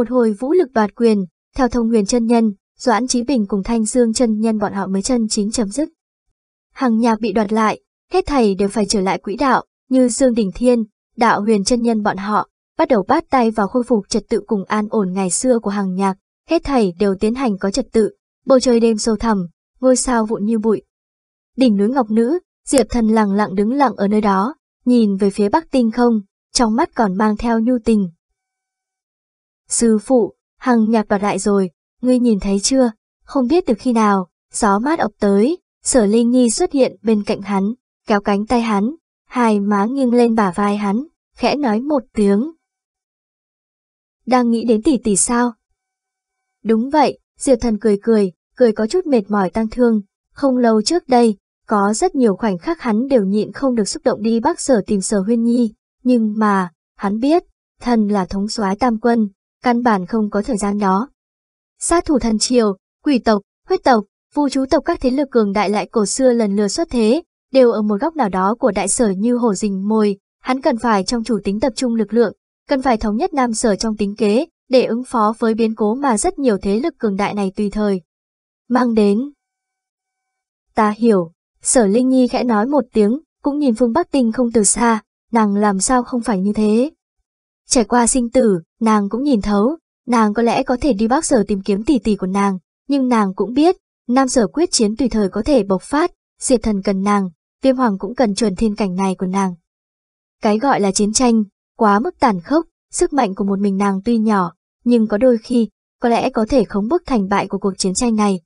Một hồi vũ lực đoạt quyền, theo thông huyền chân nhân, Doãn Chí Bình cùng Thanh Dương chân nhân bọn họ mới chân chính chấm dứt. Hàng nhạc bị đoạt lại, hết thầy đều phải trở lại quỹ đạo, như Dương Đình Thiên, đạo huyền chân nhân bọn họ, bắt đầu bắt tay vào khôi phục trật tự cùng an ổn ngày xưa của hàng nhạc, hết thầy đều tiến hành có trật tự, bầu trời đêm sâu thẳm, ngôi sao vụn như bụi. Đỉnh núi Ngọc Nữ, Diệp Thần lặng lặng đứng lặng ở nơi đó, nhìn về phía Bắc Tinh không, trong mắt còn mang theo nhu tình, Sư phụ, Hằng nhạc vào lại rồi, ngươi nhìn thấy chưa? Không biết từ khi nào, gió mát ập tới, sở linh nghi xuất hiện bên cạnh hắn, kéo cánh tay hắn, hai má nghiêng lên bả vai hắn, khẽ nói một tiếng. Đang nghĩ đến tỷ tỷ sao? Đúng vậy, Diệp thần cười cười, cười có chút mệt mỏi tăng thương. Không lâu trước đây, có rất nhiều khoảnh khắc hắn đều nhịn không được xúc động đi bác sở tìm sở huyên nhi. Nhưng mà, hắn biết, thần là thống soái tam quân, căn bản không có thời gian đó. Sát thủ thần triều, quỷ tộc, huyết tộc, vu chú tộc các thế lực cường đại lại cổ xưa lần lừa xuất thế, đều ở một góc nào đó của đại sở như hổ rình mồi, hắn cần phải trong chủ tính tập trung lực lượng, cần phải thống nhất nam sở trong tính kế, để ứng phó với biến cố mà rất nhiều thế lực cường đại này tùy thời. Mang đến. Ta hiểu, sở Linh Nhi khẽ nói một tiếng, cũng nhìn phương Bắc Tinh không từ xa, nàng làm sao không phải như thế. Trải qua sinh tử, nàng cũng nhìn thấu, nàng có lẽ có thể đi bác sở tìm kiếm tỷ tỷ của nàng, nhưng nàng cũng biết, nam sở quyết chiến tùy thời có thể bộc phát, diệt thần cần nàng, viêm hoàng cũng cần chuẩn thiên cảnh này của nàng. Cái gọi là chiến tranh, quá mức tàn khốc, sức mạnh của một mình nàng tuy nhỏ, nhưng có đôi khi, có lẽ có thể khống bức thành bại của cuộc chiến tranh này.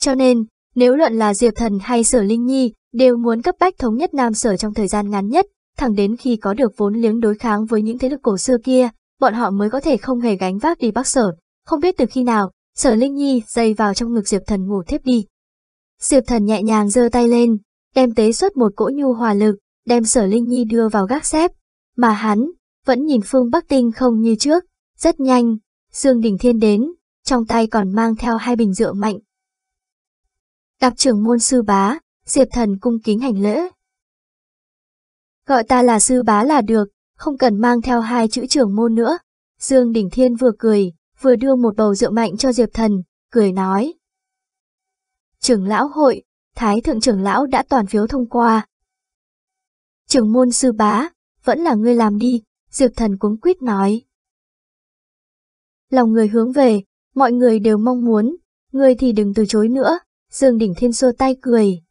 Cho nên, nếu luận là Diệp Thần hay Sở Linh Nhi đều muốn cấp bách thống nhất Nam Sở trong thời gian ngắn nhất, thẳng đến khi có được vốn liếng đối kháng với những thế lực cổ xưa kia, bọn họ mới có thể không hề gánh vác đi Bắc Sở. Không biết từ khi nào, Sở Linh Nhi dây vào trong ngực Diệp Thần ngủ thiếp đi. Diệp Thần nhẹ nhàng giơ tay lên, đem tế xuất một cỗ nhu hòa lực, đem Sở Linh Nhi đưa vào gác xếp, mà hắn vẫn nhìn Phương Bắc Tinh không như trước, rất nhanh, Dương Đình Thiên đến, trong tay còn mang theo hai bình rượu mạnh. Đạp trưởng môn sư bá, Diệp Thần cung kính hành lễ, gọi ta là sư bá là được, không cần mang theo hai chữ trưởng môn nữa. Dương Đình Thiên vừa cười, vừa đưa một bầu rượu mạnh cho Diệp Thần, cười nói. Trưởng lão hội, Thái thượng trưởng lão đã toàn phiếu thông qua. Trưởng môn sư bá, vẫn là ngươi làm đi, Diệp Thần cuống quýt nói. Lòng người hướng về, mọi người đều mong muốn, ngươi thì đừng từ chối nữa, Dương Đình Thiên xua tay cười.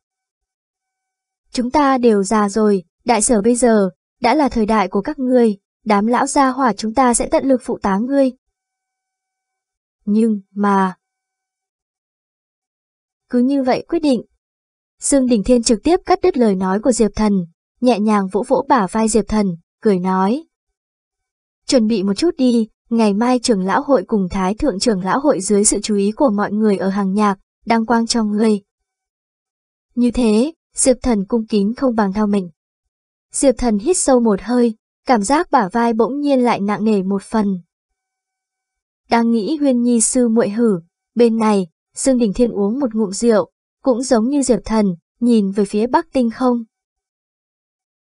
Chúng ta đều già rồi, đại sở bây giờ, đã là thời đại của các ngươi, đám lão gia hỏa chúng ta sẽ tận lực phụ tá ngươi. Nhưng mà... Cứ như vậy quyết định. Dương Đình Thiên trực tiếp cắt đứt lời nói của Diệp Thần, nhẹ nhàng vỗ vỗ bả vai Diệp Thần, cười nói. Chuẩn bị một chút đi, ngày mai trưởng lão hội cùng Thái Thượng trưởng lão hội dưới sự chú ý của mọi người ở hàng nhạc, đăng quang cho ngươi. Như thế, Diệp Thần cung kính không bằng thao mình. Diệp thần hít sâu một hơi, cảm giác bả vai bỗng nhiên lại nặng nề một phần. Đang nghĩ huyên nhi sư muội hử, bên này, Dương Đình Thiên uống một ngụm rượu, cũng giống như Diệp thần, nhìn về phía Bắc Tinh không.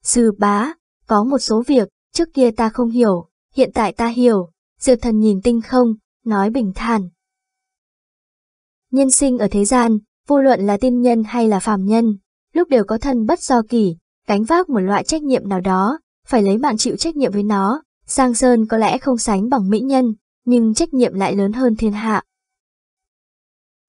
Sư bá, có một số việc, trước kia ta không hiểu, hiện tại ta hiểu, Diệp thần nhìn tinh không, nói bình thản. Nhân sinh ở thế gian, vô luận là tiên nhân hay là phàm nhân, lúc đều có thân bất do kỷ, gánh vác một loại trách nhiệm nào đó, phải lấy bạn chịu trách nhiệm với nó. sang Sơn có lẽ không sánh bằng mỹ nhân, nhưng trách nhiệm lại lớn hơn thiên hạ.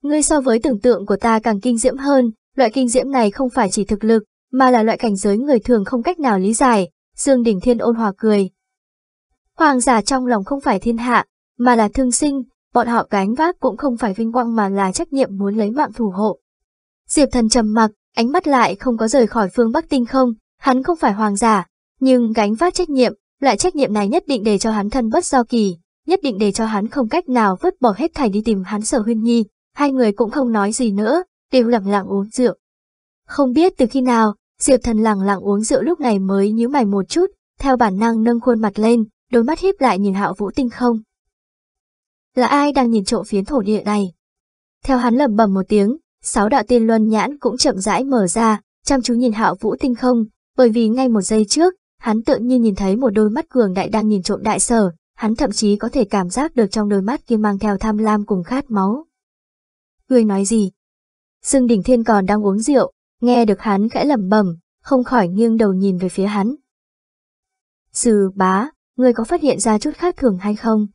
Ngươi so với tưởng tượng của ta càng kinh diễm hơn, loại kinh diễm này không phải chỉ thực lực, mà là loại cảnh giới người thường không cách nào lý giải, Dương Đình Thiên ôn hòa cười. Hoàng giả trong lòng không phải thiên hạ, mà là thương sinh, bọn họ gánh vác cũng không phải vinh quang mà là trách nhiệm muốn lấy mạng thủ hộ. Diệp thần trầm mặc, ánh mắt lại không có rời khỏi phương Bắc Tinh không, hắn không phải hoàng giả, nhưng gánh vác trách nhiệm, loại trách nhiệm này nhất định để cho hắn thân bất do kỳ, nhất định để cho hắn không cách nào vứt bỏ hết thảy đi tìm hắn sở huyên nhi, hai người cũng không nói gì nữa, đều lặng lặng uống rượu. Không biết từ khi nào, Diệp thần lặng lặng uống rượu lúc này mới nhíu mày một chút, theo bản năng nâng khuôn mặt lên, đôi mắt híp lại nhìn hạo vũ tinh không. Là ai đang nhìn trộm phiến thổ địa này? Theo hắn lẩm bẩm một tiếng, sáu đạo tiên luân nhãn cũng chậm rãi mở ra, chăm chú nhìn hạo vũ tinh không, bởi vì ngay một giây trước, hắn tự như nhìn thấy một đôi mắt cường đại đang nhìn trộm đại sở, hắn thậm chí có thể cảm giác được trong đôi mắt kia mang theo tham lam cùng khát máu. Ngươi nói gì? Dương Đình Thiên còn đang uống rượu, nghe được hắn khẽ lẩm bẩm, không khỏi nghiêng đầu nhìn về phía hắn. Sư bá, ngươi có phát hiện ra chút khác thường hay không?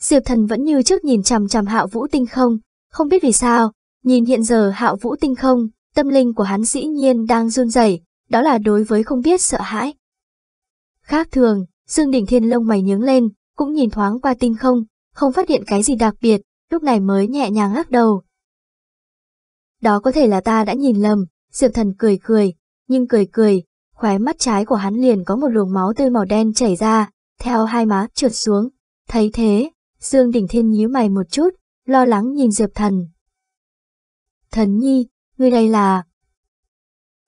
Diệp thần vẫn như trước nhìn chằm chằm hạo vũ tinh không, không biết vì sao, Nhìn hiện giờ hạo vũ tinh không, tâm linh của hắn dĩ nhiên đang run rẩy, đó là đối với không biết sợ hãi. Khác thường, Dương Đình Thiên lông mày nhướng lên, cũng nhìn thoáng qua tinh không, không phát hiện cái gì đặc biệt, lúc này mới nhẹ nhàng lắc đầu. Đó có thể là ta đã nhìn lầm, Diệp Thần cười cười, nhưng cười cười, khóe mắt trái của hắn liền có một luồng máu tươi màu đen chảy ra, theo hai má trượt xuống. Thấy thế, Dương Đình Thiên nhíu mày một chút, lo lắng nhìn Diệp Thần, Thần nhi, ngươi đây là...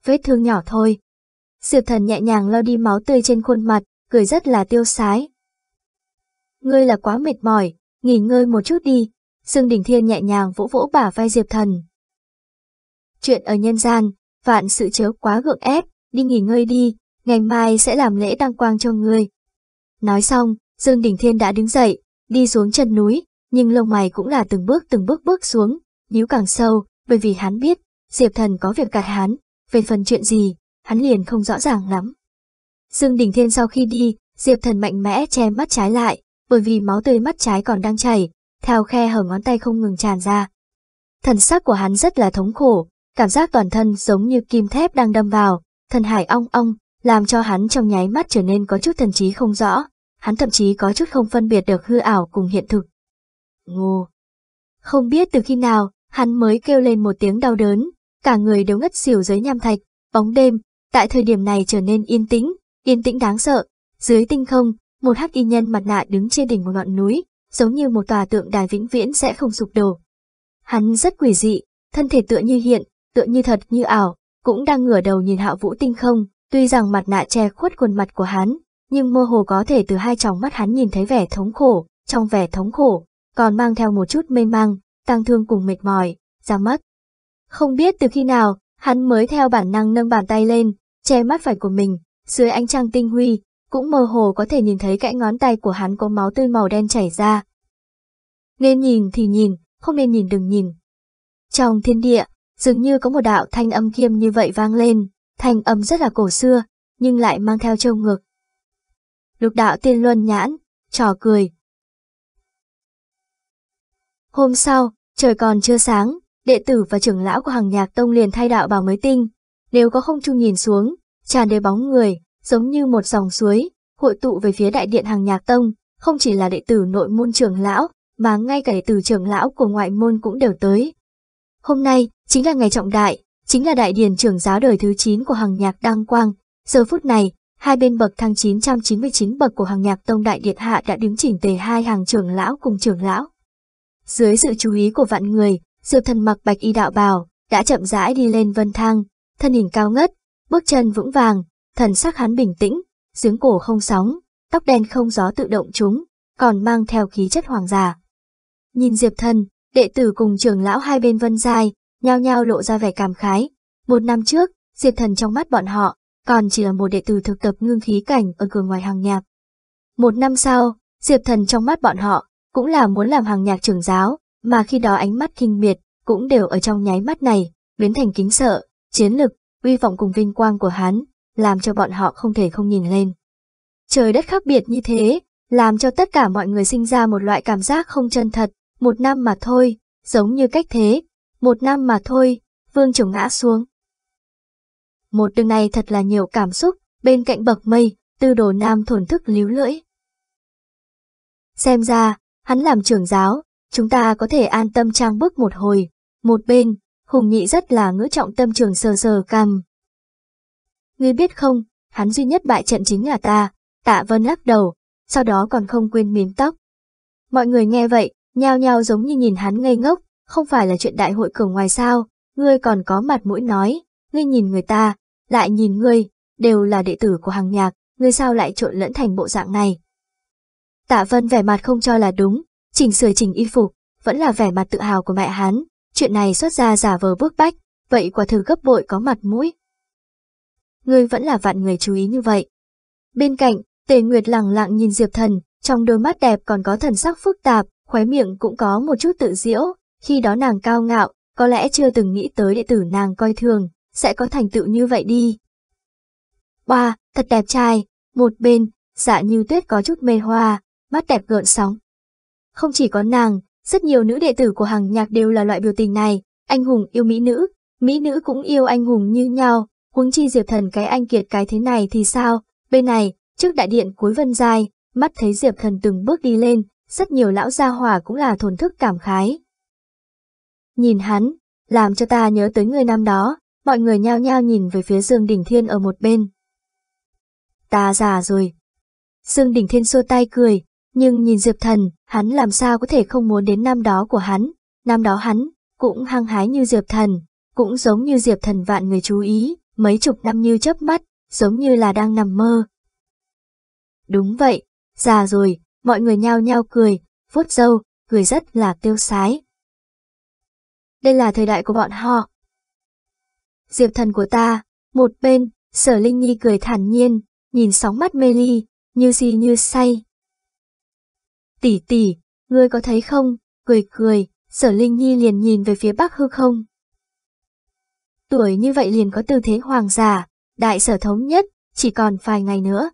Vết thương nhỏ thôi. Diệp thần nhẹ nhàng lau đi máu tươi trên khuôn mặt, cười rất là tiêu sái. Ngươi là quá mệt mỏi, nghỉ ngơi một chút đi. Dương Đình Thiên nhẹ nhàng vỗ vỗ bả vai Diệp thần. Chuyện ở nhân gian, vạn sự chớ quá gượng ép, đi nghỉ ngơi đi, ngày mai sẽ làm lễ đăng quang cho ngươi. Nói xong, Dương Đình Thiên đã đứng dậy, đi xuống chân núi, nhưng lông mày cũng là từng bước từng bước bước xuống, nhíu càng sâu, bởi vì hắn biết Diệp Thần có việc cạt hắn, về phần chuyện gì, hắn liền không rõ ràng lắm. Dương Đình Thiên sau khi đi, Diệp Thần mạnh mẽ che mắt trái lại, bởi vì máu tươi mắt trái còn đang chảy, theo khe hở ngón tay không ngừng tràn ra. Thần sắc của hắn rất là thống khổ, cảm giác toàn thân giống như kim thép đang đâm vào, thần hải ong ong, làm cho hắn trong nháy mắt trở nên có chút thần trí không rõ, hắn thậm chí có chút không phân biệt được hư ảo cùng hiện thực. Ngô! Không biết từ khi nào, hắn mới kêu lên một tiếng đau đớn, cả người đều ngất xỉu dưới nham thạch, bóng đêm, tại thời điểm này trở nên yên tĩnh, yên tĩnh đáng sợ. Dưới tinh không, một hắc y nhân mặt nạ đứng trên đỉnh một ngọn núi, giống như một tòa tượng đài vĩnh viễn sẽ không sụp đổ. Hắn rất quỷ dị, thân thể tựa như hiện, tựa như thật như ảo, cũng đang ngửa đầu nhìn hạo vũ tinh không, tuy rằng mặt nạ che khuất khuôn mặt của hắn, nhưng mơ hồ có thể từ hai tròng mắt hắn nhìn thấy vẻ thống khổ, trong vẻ thống khổ, còn mang theo một chút mê mang, tang thương cùng mệt mỏi, ra mắt. Không biết từ khi nào, hắn mới theo bản năng nâng bàn tay lên, che mắt phải của mình, dưới ánh trăng tinh huy, cũng mơ hồ có thể nhìn thấy cãi ngón tay của hắn có máu tươi màu đen chảy ra. Nên nhìn thì nhìn, không nên nhìn đừng nhìn. Trong thiên địa, dường như có một đạo thanh âm kiêm như vậy vang lên, thanh âm rất là cổ xưa, nhưng lại mang theo trâu ngược. Lục đạo tiên luân nhãn, trò cười, Hôm sau, trời còn chưa sáng, đệ tử và trưởng lão của hàng nhạc tông liền thay đạo bào mới tinh. Nếu có không trung nhìn xuống, tràn đầy bóng người, giống như một dòng suối, hội tụ về phía đại điện hàng nhạc tông, không chỉ là đệ tử nội môn trưởng lão, mà ngay cả đệ tử trưởng lão của ngoại môn cũng đều tới. Hôm nay, chính là ngày trọng đại, chính là đại điển trưởng giáo đời thứ 9 của hàng nhạc Đăng Quang. Giờ phút này, hai bên bậc thang 999 bậc của hàng nhạc tông đại điện hạ đã đứng chỉnh tề hai hàng trưởng lão cùng trưởng lão. Dưới sự chú ý của vạn người, Diệp Thần mặc bạch y đạo bào, đã chậm rãi đi lên vân thang, thân hình cao ngất, bước chân vững vàng, thần sắc hắn bình tĩnh, giếng cổ không sóng, tóc đen không gió tự động chúng, còn mang theo khí chất hoàng giả. Nhìn Diệp Thần, đệ tử cùng trưởng lão hai bên vân dài, nhao nhao lộ ra vẻ cảm khái. Một năm trước, Diệp Thần trong mắt bọn họ, còn chỉ là một đệ tử thực tập ngưng khí cảnh ở cửa ngoài hàng nhạc. Một năm sau, Diệp Thần trong mắt bọn họ, cũng là muốn làm hàng nhạc trưởng giáo, mà khi đó ánh mắt kinh miệt, cũng đều ở trong nháy mắt này, biến thành kính sợ, chiến lực, uy vọng cùng vinh quang của hắn, làm cho bọn họ không thể không nhìn lên. Trời đất khác biệt như thế, làm cho tất cả mọi người sinh ra một loại cảm giác không chân thật, một năm mà thôi, giống như cách thế, một năm mà thôi, vương trưởng ngã xuống. Một đường này thật là nhiều cảm xúc, bên cạnh bậc mây, tư đồ nam thổn thức líu lưỡi. Xem ra, Hắn làm trưởng giáo, chúng ta có thể an tâm trang bước một hồi. Một bên, Hùng Nhị rất là ngữ trọng tâm trường sờ sờ cằm. Ngươi biết không, hắn duy nhất bại trận chính là ta, tạ vân lắc đầu, sau đó còn không quên mím tóc. Mọi người nghe vậy, nhao nhao giống như nhìn hắn ngây ngốc, không phải là chuyện đại hội cửa ngoài sao, ngươi còn có mặt mũi nói, ngươi nhìn người ta, lại nhìn ngươi, đều là đệ tử của hàng nhạc, ngươi sao lại trộn lẫn thành bộ dạng này, Tạ Vân vẻ mặt không cho là đúng, chỉnh sửa chỉnh y phục, vẫn là vẻ mặt tự hào của mẹ hắn, chuyện này xuất ra giả vờ bức bách, vậy quả thực gấp bội có mặt mũi. Ngươi vẫn là vạn người chú ý như vậy. Bên cạnh, Tề Nguyệt lặng lặng nhìn Diệp Thần, trong đôi mắt đẹp còn có thần sắc phức tạp, khóe miệng cũng có một chút tự diễu, khi đó nàng cao ngạo, có lẽ chưa từng nghĩ tới đệ tử nàng coi thường, sẽ có thành tựu như vậy đi. ba thật đẹp trai, một bên, dạ như tuyết có chút mê hoa, mắt đẹp gợn sóng. Không chỉ có nàng, rất nhiều nữ đệ tử của hàng nhạc đều là loại biểu tình này, anh hùng yêu mỹ nữ, mỹ nữ cũng yêu anh hùng như nhau, huống chi Diệp Thần cái anh kiệt cái thế này thì sao, bên này, trước đại điện cuối vân dài, mắt thấy Diệp Thần từng bước đi lên, rất nhiều lão gia hòa cũng là thổn thức cảm khái. Nhìn hắn, làm cho ta nhớ tới người năm đó, mọi người nhao nhao nhìn về phía Dương Đình Thiên ở một bên. Ta già rồi. Dương Đình Thiên xua tay cười, nhưng nhìn Diệp Thần, hắn làm sao có thể không muốn đến năm đó của hắn, năm đó hắn, cũng hăng hái như Diệp Thần, cũng giống như Diệp Thần vạn người chú ý, mấy chục năm như chớp mắt, giống như là đang nằm mơ. Đúng vậy, già rồi, mọi người nhao nhao cười, vuốt dâu, cười rất là tiêu sái. Đây là thời đại của bọn họ. Diệp Thần của ta, một bên, sở Linh Nhi cười thản nhiên, nhìn sóng mắt mê ly, như si như say tỷ tỷ, ngươi có thấy không, cười cười, sở linh nhi liền nhìn về phía bắc hư không. Tuổi như vậy liền có tư thế hoàng giả, đại sở thống nhất, chỉ còn vài ngày nữa.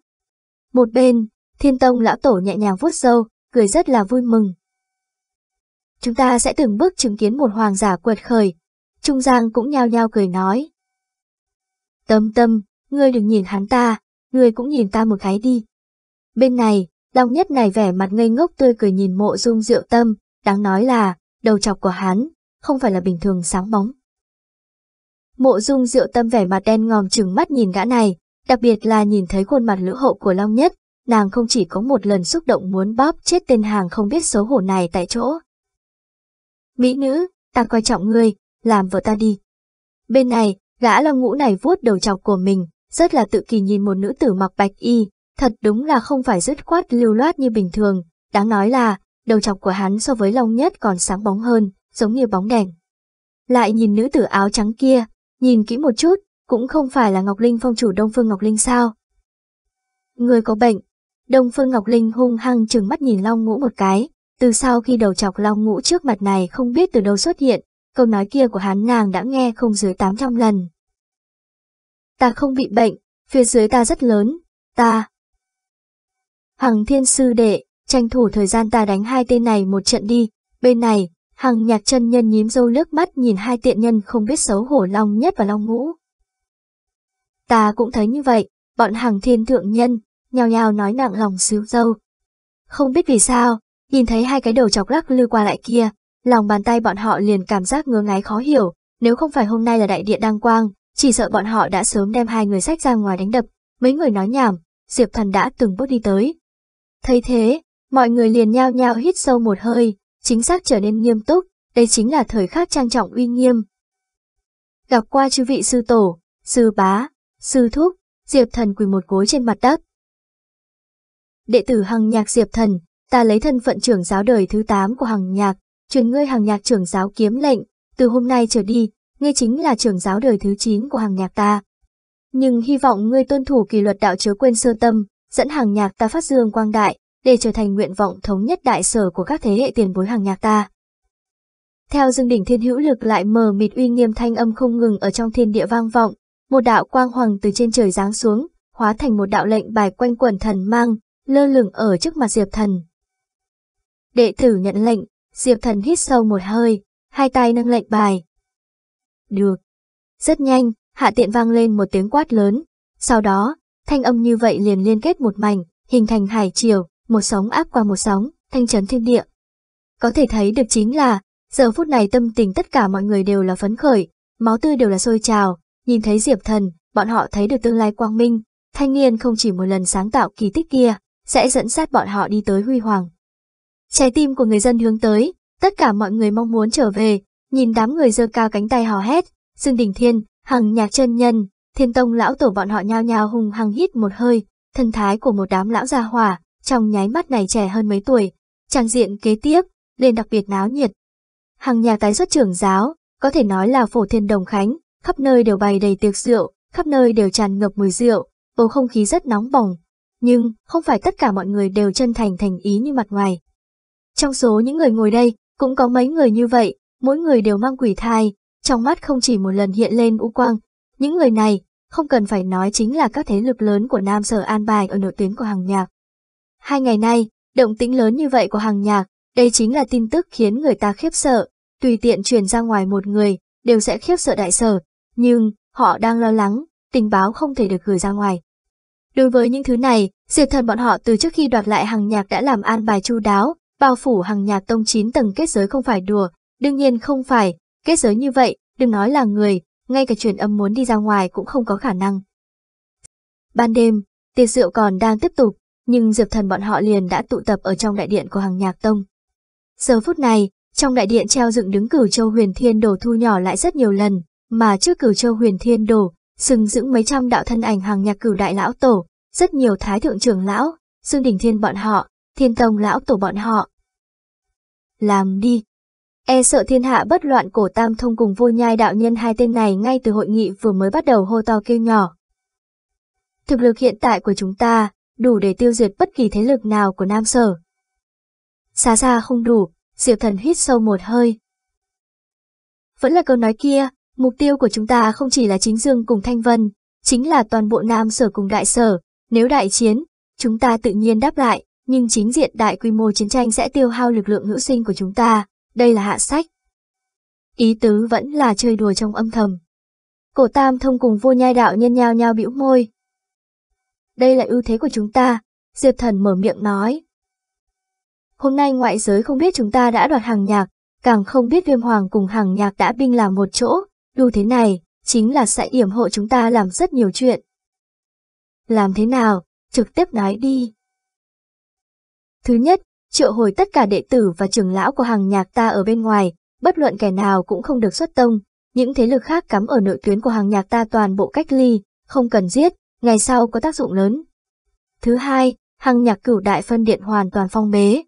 Một bên, thiên tông lão tổ nhẹ nhàng vuốt râu, cười rất là vui mừng. Chúng ta sẽ từng bước chứng kiến một hoàng giả quật khởi, Trung Giang cũng nhao nhao cười nói. Tâm tâm, ngươi đừng nhìn hắn ta, ngươi cũng nhìn ta một cái đi. Bên này, Đau nhất này vẻ mặt ngây ngốc tươi cười nhìn mộ dung diệu tâm, đáng nói là, đầu chọc của hắn, không phải là bình thường sáng bóng. Mộ dung diệu tâm vẻ mặt đen ngòm chừng mắt nhìn gã này, đặc biệt là nhìn thấy khuôn mặt lữ hậu của Long Nhất, nàng không chỉ có một lần xúc động muốn bóp chết tên hàng không biết xấu hổ này tại chỗ. Mỹ nữ, ta coi trọng ngươi, làm vợ ta đi. Bên này, gã long ngũ này vuốt đầu chọc của mình, rất là tự kỳ nhìn một nữ tử mặc bạch y, Thật đúng là không phải dứt khoát lưu loát như bình thường, đáng nói là, đầu chọc của hắn so với Long Nhất còn sáng bóng hơn, giống như bóng đèn. Lại nhìn nữ tử áo trắng kia, nhìn kỹ một chút, cũng không phải là Ngọc Linh phong chủ Đông Phương Ngọc Linh sao. Người có bệnh, Đông Phương Ngọc Linh hung hăng trừng mắt nhìn Long Ngũ một cái, từ sau khi đầu chọc Long Ngũ trước mặt này không biết từ đâu xuất hiện, câu nói kia của hắn nàng đã nghe không dưới 800 lần. Ta không bị bệnh, phía dưới ta rất lớn, ta, Hằng thiên sư đệ, tranh thủ thời gian ta đánh hai tên này một trận đi, bên này, hằng nhạc chân nhân nhím dâu nước mắt nhìn hai tiện nhân không biết xấu hổ long nhất và long ngũ. Ta cũng thấy như vậy, bọn hằng thiên thượng nhân, nhào nhào nói nặng lòng xíu dâu. Không biết vì sao, nhìn thấy hai cái đầu chọc lắc lư qua lại kia, lòng bàn tay bọn họ liền cảm giác ngứa ngáy khó hiểu, nếu không phải hôm nay là đại điện đăng quang, chỉ sợ bọn họ đã sớm đem hai người sách ra ngoài đánh đập. Mấy người nói nhảm, Diệp Thần đã từng bước đi tới, Thấy thế, mọi người liền nhao nhao hít sâu một hơi, chính xác trở nên nghiêm túc, đây chính là thời khắc trang trọng uy nghiêm. Gặp qua chư vị sư tổ, sư bá, sư thúc, Diệp Thần quỳ một gối trên mặt đất. Đệ tử Hằng Nhạc Diệp Thần, ta lấy thân phận trưởng giáo đời thứ 8 của Hằng Nhạc, truyền ngươi Hằng Nhạc trưởng giáo kiếm lệnh, từ hôm nay trở đi, ngươi chính là trưởng giáo đời thứ 9 của Hằng Nhạc ta. Nhưng hy vọng ngươi tuân thủ kỷ luật đạo chớ quên sơ tâm, dẫn hàng nhạc ta phát dương quang đại, để trở thành nguyện vọng thống nhất đại sở của các thế hệ tiền bối hàng nhạc ta. Theo dương đỉnh thiên hữu lực lại mờ mịt uy nghiêm thanh âm không ngừng ở trong thiên địa vang vọng, một đạo quang hoàng từ trên trời giáng xuống, hóa thành một đạo lệnh bài quanh quần thần mang, lơ lửng ở trước mặt Diệp Thần. Đệ tử nhận lệnh, Diệp Thần hít sâu một hơi, hai tay nâng lệnh bài. Được. Rất nhanh, hạ tiện vang lên một tiếng quát lớn, sau đó, Thanh âm như vậy liền liên kết một mảnh, hình thành hải chiều, một sóng áp qua một sóng, thanh chấn thiên địa. Có thể thấy được chính là, giờ phút này tâm tình tất cả mọi người đều là phấn khởi, máu tươi đều là sôi trào, nhìn thấy Diệp Thần, bọn họ thấy được tương lai quang minh, thanh niên không chỉ một lần sáng tạo kỳ tích kia, sẽ dẫn sát bọn họ đi tới huy hoàng. Trái tim của người dân hướng tới, tất cả mọi người mong muốn trở về, nhìn đám người giơ cao cánh tay hò hét, Dương Đình Thiên, Hằng Nhạc Chân Nhân, Thiên tông lão tổ bọn họ nhao nhao hùng hăng hít một hơi, thân thái của một đám lão già hòa trong nháy mắt này trẻ hơn mấy tuổi. Trang diện kế tiếp, lên đặc biệt náo nhiệt. Hàng nhà tái xuất trưởng giáo, có thể nói là phổ thiên đồng khánh, khắp nơi đều bày đầy tiệc rượu, khắp nơi đều tràn ngập mùi rượu, bầu không khí rất nóng bỏng. Nhưng, không phải tất cả mọi người đều chân thành thành ý như mặt ngoài. Trong số những người ngồi đây, cũng có mấy người như vậy, mỗi người đều mang quỷ thai, trong mắt không chỉ một lần hiện lên u quang. Những người này, không cần phải nói chính là các thế lực lớn của Nam Sở an bài ở nội tuyến của hàng nhạc. Hai ngày nay, động tĩnh lớn như vậy của hàng nhạc, đây chính là tin tức khiến người ta khiếp sợ, tùy tiện truyền ra ngoài một người, đều sẽ khiếp sợ đại sở, nhưng họ đang lo lắng, tình báo không thể được gửi ra ngoài. Đối với những thứ này, diệt thần bọn họ từ trước khi đoạt lại hàng nhạc đã làm an bài chu đáo, bao phủ hàng nhạc tông chín tầng kết giới không phải đùa, đương nhiên không phải, kết giới như vậy, đừng nói là người, ngay cả truyền âm muốn đi ra ngoài cũng không có khả năng. Ban đêm, tiệc rượu còn đang tiếp tục, nhưng diệp thần bọn họ liền đã tụ tập ở trong đại điện của hàng nhạc tông. Giờ phút này, trong đại điện treo dựng đứng cửu châu huyền thiên đồ thu nhỏ lại rất nhiều lần, mà trước cửu châu huyền thiên đồ, sừng dưỡng mấy trăm đạo thân ảnh hàng nhạc cửu đại lão tổ, rất nhiều thái thượng trưởng lão, dương đỉnh thiên bọn họ, thiên tông lão tổ bọn họ. Làm đi, E sợ thiên hạ bất loạn cổ tam thông cùng vô nhai đạo nhân hai tên này ngay từ hội nghị vừa mới bắt đầu hô to kêu nhỏ. Thực lực hiện tại của chúng ta đủ để tiêu diệt bất kỳ thế lực nào của Nam Sở. Xa xa không đủ, Diệp Thần hít sâu một hơi. Vẫn là câu nói kia, mục tiêu của chúng ta không chỉ là chính Dương cùng Thanh Vân, chính là toàn bộ Nam Sở cùng Đại Sở. Nếu đại chiến, chúng ta tự nhiên đáp lại, nhưng chính diện đại quy mô chiến tranh sẽ tiêu hao lực lượng hữu sinh của chúng ta, đây là hạ sách. Ý tứ vẫn là chơi đùa trong âm thầm. Cổ tam thông cùng vô nhai đạo nhân nhao nhao bĩu môi. Đây là ưu thế của chúng ta, Diệp Thần mở miệng nói. Hôm nay ngoại giới không biết chúng ta đã đoạt hàng nhạc, càng không biết viêm hoàng cùng hàng nhạc đã binh làm một chỗ, đu thế này, chính là sẽ yểm hộ chúng ta làm rất nhiều chuyện. Làm thế nào, trực tiếp nói đi. Thứ nhất, triệu hồi tất cả đệ tử và trưởng lão của hàng nhạc ta ở bên ngoài, bất luận kẻ nào cũng không được xuất tông, những thế lực khác cắm ở nội tuyến của hàng nhạc ta toàn bộ cách ly, không cần giết, ngày sau có tác dụng lớn. Thứ hai, hàng nhạc cửu đại phân điện hoàn toàn phong bế.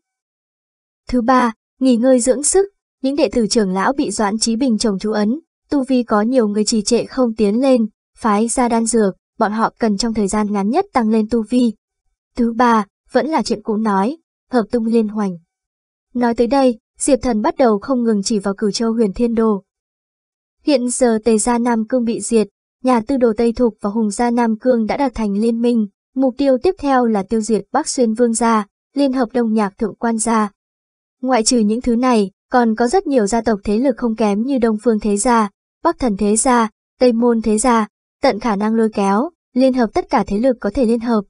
Thứ ba, nghỉ ngơi dưỡng sức, những đệ tử trưởng lão bị doãn trí bình trồng chú ấn, tu vi có nhiều người trì trệ không tiến lên, phái ra đan dược, bọn họ cần trong thời gian ngắn nhất tăng lên tu vi. Thứ ba, vẫn là chuyện cũ nói, hợp tung liên hoành. Nói tới đây, Diệp Thần bắt đầu không ngừng chỉ vào cửu châu huyền thiên đồ. Hiện giờ Tề Gia Nam Cương bị diệt, nhà tư đồ Tây Thục và Hùng Gia Nam Cương đã đạt thành liên minh, mục tiêu tiếp theo là tiêu diệt Bắc Xuyên Vương Gia, Liên hợp Đông Nhạc Thượng Quan Gia. Ngoại trừ những thứ này, còn có rất nhiều gia tộc thế lực không kém như Đông Phương Thế Gia, Bắc Thần Thế Gia, Tây Môn Thế Gia, tận khả năng lôi kéo, liên hợp tất cả thế lực có thể liên hợp.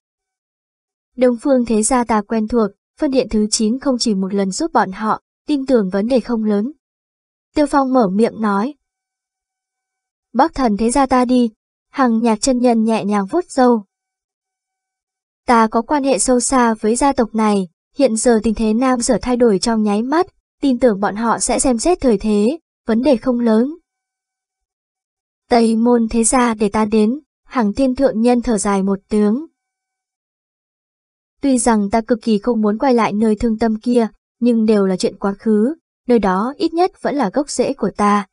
Đông Phương Thế Gia ta quen thuộc, phân điện thứ 9 không chỉ một lần giúp bọn họ, tin tưởng vấn đề không lớn. Tiêu Phong mở miệng nói. Bác thần thế ra ta đi, hằng nhạc chân nhân nhẹ nhàng vuốt dâu. Ta có quan hệ sâu xa với gia tộc này, hiện giờ tình thế nam sở thay đổi trong nháy mắt, tin tưởng bọn họ sẽ xem xét thời thế, vấn đề không lớn. Tây môn thế gia để ta đến, hằng thiên thượng nhân thở dài một tiếng, Tuy rằng ta cực kỳ không muốn quay lại nơi thương tâm kia, nhưng đều là chuyện quá khứ, nơi đó ít nhất vẫn là gốc rễ của ta.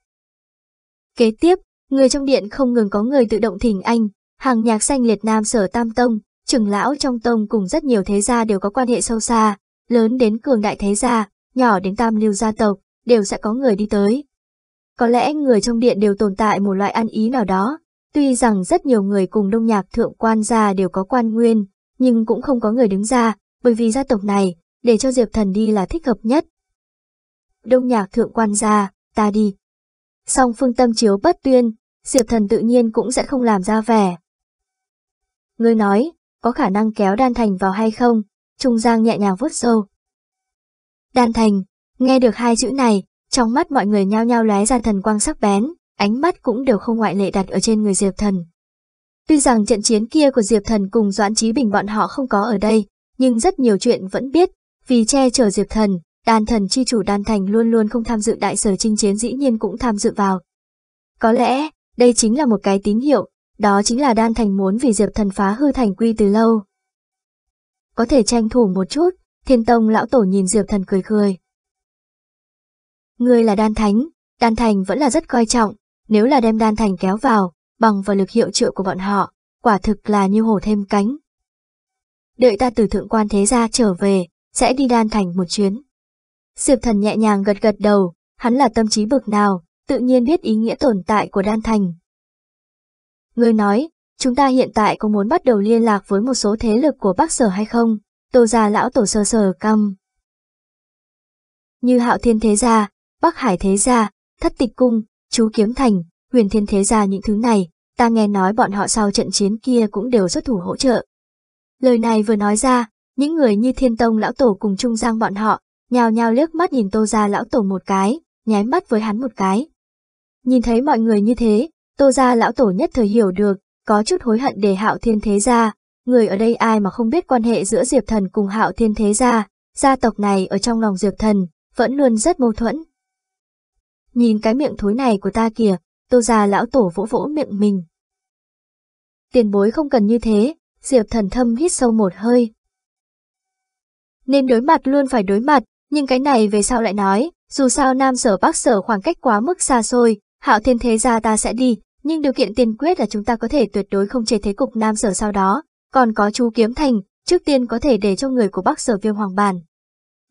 Kế tiếp, người trong điện không ngừng có người tự động thỉnh anh, hàng nhạc xanh liệt nam sở tam tông, trưởng lão trong tông cùng rất nhiều thế gia đều có quan hệ sâu xa, lớn đến cường đại thế gia, nhỏ đến tam lưu gia tộc, đều sẽ có người đi tới. Có lẽ người trong điện đều tồn tại một loại ăn ý nào đó, tuy rằng rất nhiều người cùng đông nhạc thượng quan gia đều có quan nguyên, nhưng cũng không có người đứng ra, bởi vì gia tộc này, để cho Diệp Thần đi là thích hợp nhất. Đông nhạc thượng quan gia, ta đi. Song phương tâm chiếu bất tuyên, Diệp Thần tự nhiên cũng sẽ không làm ra vẻ. Ngươi nói, có khả năng kéo Đan Thành vào hay không? Trung Giang nhẹ nhàng vuốt sâu. Đan Thành, nghe được hai chữ này, trong mắt mọi người nhao nhao lóe ra thần quang sắc bén, ánh mắt cũng đều không ngoại lệ đặt ở trên người Diệp Thần. Tuy rằng trận chiến kia của Diệp Thần cùng Doãn Chí Bình bọn họ không có ở đây, nhưng rất nhiều chuyện vẫn biết, vì che chở Diệp Thần, đàn thần chi chủ đàn thành luôn luôn không tham dự đại sở chinh chiến dĩ nhiên cũng tham dự vào. Có lẽ, đây chính là một cái tín hiệu, đó chính là đan thành muốn vì Diệp Thần phá hư thành quy từ lâu. Có thể tranh thủ một chút, thiên tông lão tổ nhìn Diệp Thần cười cười. Ngươi là đan thánh, đan thành vẫn là rất coi trọng, nếu là đem đan thành kéo vào, bằng vào lực hiệu triệu của bọn họ, quả thực là như hổ thêm cánh. Đợi ta từ thượng quan thế gia trở về, sẽ đi đan thành một chuyến. Diệp thần nhẹ nhàng gật gật đầu, hắn là tâm trí bực nào, tự nhiên biết ý nghĩa tồn tại của đan thành. Ngươi nói, chúng ta hiện tại có muốn bắt đầu liên lạc với một số thế lực của Bắc Sở hay không? Tô gia lão tổ sơ sờ, sờ căm. Như Hạo Thiên Thế Gia, Bắc Hải Thế Gia, Thất Tịch Cung, Chú Kiếm Thành, huyền thiên thế gia những thứ này, ta nghe nói bọn họ sau trận chiến kia cũng đều xuất thủ hỗ trợ. Lời này vừa nói ra, những người như thiên tông lão tổ cùng trung giang bọn họ, nhào nhào liếc mắt nhìn tô gia lão tổ một cái, nháy mắt với hắn một cái. Nhìn thấy mọi người như thế, tô gia lão tổ nhất thời hiểu được, có chút hối hận để hạo thiên thế gia, người ở đây ai mà không biết quan hệ giữa diệp thần cùng hạo thiên thế gia, gia tộc này ở trong lòng diệp thần, vẫn luôn rất mâu thuẫn. Nhìn cái miệng thối này của ta kìa, Tô già lão tổ vỗ vỗ miệng mình. Tiền bối không cần như thế, Diệp thần thâm hít sâu một hơi. Nên đối mặt luôn phải đối mặt, nhưng cái này về sau lại nói, dù sao Nam sở Bắc sở khoảng cách quá mức xa xôi, hạo thiên thế gia ta sẽ đi, nhưng điều kiện tiên quyết là chúng ta có thể tuyệt đối không chế thế cục Nam sở sau đó, còn có chú kiếm thành, trước tiên có thể để cho người của Bắc sở viêm hoàng bàn.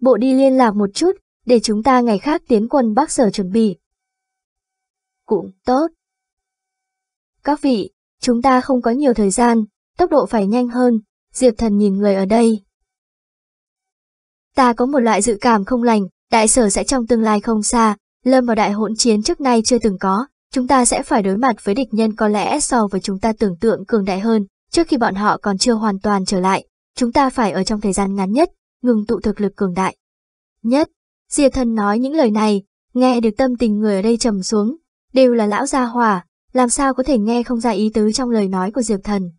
Bộ đi liên lạc một chút, để chúng ta ngày khác tiến quân Bắc sở chuẩn bị, cũng tốt. Các vị, chúng ta không có nhiều thời gian, tốc độ phải nhanh hơn, Diệp Thần nhìn người ở đây. Ta có một loại dự cảm không lành, đại sở sẽ trong tương lai không xa, lâm vào đại hỗn chiến trước nay chưa từng có, chúng ta sẽ phải đối mặt với địch nhân có lẽ so với chúng ta tưởng tượng cường đại hơn, trước khi bọn họ còn chưa hoàn toàn trở lại, chúng ta phải ở trong thời gian ngắn nhất, ngừng tụ thực lực cường đại. Nhất, Diệp Thần nói những lời này, nghe được tâm tình người ở đây trầm xuống, đều là lão gia hòa làm sao có thể nghe không ra ý tứ trong lời nói của Diệp Thần.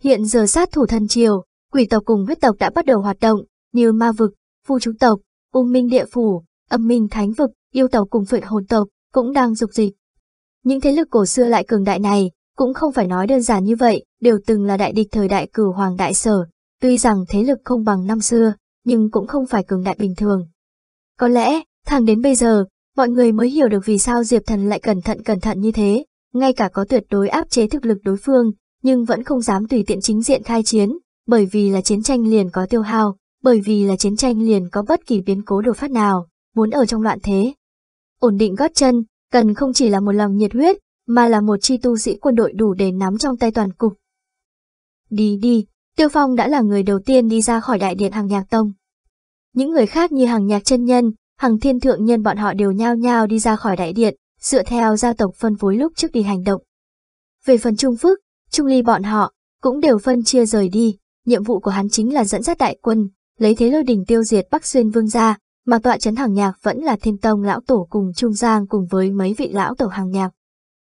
Hiện giờ sát thủ thần triều, quỷ tộc cùng huyết tộc đã bắt đầu hoạt động, như ma vực, phu trú tộc, ung minh địa phủ, âm minh thánh vực, yêu tộc cùng phượng hồn tộc cũng đang dục dịch. Những thế lực cổ xưa lại cường đại này, cũng không phải nói đơn giản như vậy, đều từng là đại địch thời đại cử hoàng đại sở, tuy rằng thế lực không bằng năm xưa, nhưng cũng không phải cường đại bình thường. Có lẽ, thẳng đến bây giờ, Mọi người mới hiểu được vì sao Diệp Thần lại cẩn thận cẩn thận như thế, ngay cả có tuyệt đối áp chế thực lực đối phương, nhưng vẫn không dám tùy tiện chính diện khai chiến, bởi vì là chiến tranh liền có tiêu hao, bởi vì là chiến tranh liền có bất kỳ biến cố đột phát nào, muốn ở trong loạn thế. Ổn định gót chân, cần không chỉ là một lòng nhiệt huyết, mà là một chi tu sĩ quân đội đủ để nắm trong tay toàn cục. Đi đi, Tiêu Phong đã là người đầu tiên đi ra khỏi đại điện hàng nhạc tông. Những người khác như hàng nhạc chân nhân, hàng thiên thượng nhân bọn họ đều nhao nhao đi ra khỏi đại điện, dựa theo gia tộc phân phối lúc trước đi hành động. Về phần Trung Phước, Trung Ly bọn họ cũng đều phân chia rời đi, nhiệm vụ của hắn chính là dẫn dắt đại quân, lấy thế lôi đỉnh tiêu diệt Bắc Xuyên Vương gia, mà tọa chấn hàng nhạc vẫn là thiên tông lão tổ cùng Trung Giang cùng với mấy vị lão tổ hàng nhạc.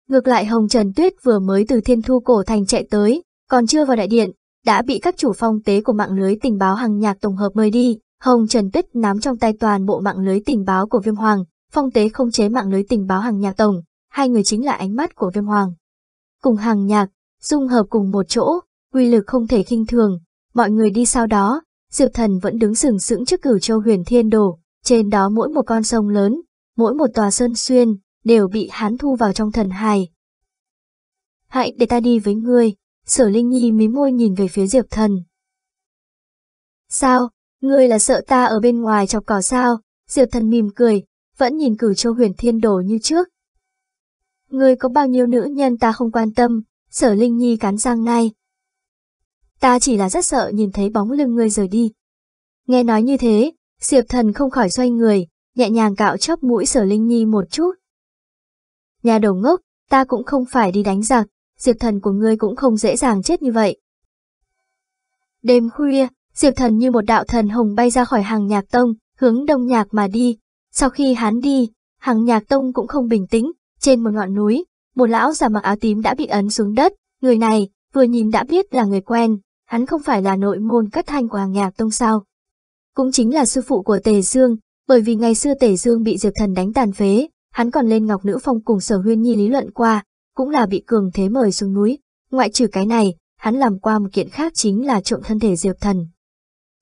Ngược lại Hồng Trần Tuyết vừa mới từ thiên thu cổ thành chạy tới, còn chưa vào đại điện, đã bị các chủ phong tế của mạng lưới tình báo hàng nhạc tổng hợp mời đi, Hồng Trần Tích nắm trong tay toàn bộ mạng lưới tình báo của Viêm Hoàng, phong tế không chế mạng lưới tình báo hàng nhạc tổng, hai người chính là ánh mắt của Viêm Hoàng. Cùng hàng nhạc, dung hợp cùng một chỗ, quy lực không thể khinh thường, mọi người đi sau đó, Diệp Thần vẫn đứng sừng sững trước cửu châu huyền thiên Đổ. trên đó mỗi một con sông lớn, mỗi một tòa sơn xuyên, đều bị hắn thu vào trong thần hài. Hãy để ta đi với ngươi, sở linh nhi mí môi nhìn về phía Diệp Thần. Sao, Ngươi là sợ ta ở bên ngoài chọc cỏ sao? Diệp thần mỉm cười, vẫn nhìn cử châu huyền thiên đổ như trước. Ngươi có bao nhiêu nữ nhân ta không quan tâm, sở linh nhi cắn răng ngay. Ta chỉ là rất sợ nhìn thấy bóng lưng ngươi rời đi. Nghe nói như thế, Diệp thần không khỏi xoay người, nhẹ nhàng cạo chóp mũi sở linh nhi một chút. Nhà đầu ngốc, ta cũng không phải đi đánh giặc, diệp thần của ngươi cũng không dễ dàng chết như vậy. Đêm khuya, Diệp Thần như một đạo thần hùng bay ra khỏi hàng nhạc tông, hướng đông nhạc mà đi. Sau khi hắn đi, hàng nhạc tông cũng không bình tĩnh, trên một ngọn núi, một lão già mặc áo tím đã bị ấn xuống đất, người này vừa nhìn đã biết là người quen, hắn không phải là nội môn cất thanh của hàng nhạc tông sao. Cũng chính là sư phụ của Tề Dương, bởi vì ngày xưa Tề Dương bị Diệp Thần đánh tàn phế, hắn còn lên Ngọc Nữ Phong cùng Sở Huyên Nhi lý luận qua, cũng là bị cường thế mời xuống núi, ngoại trừ cái này, hắn làm qua một kiện khác chính là trộm thân thể Diệp Thần.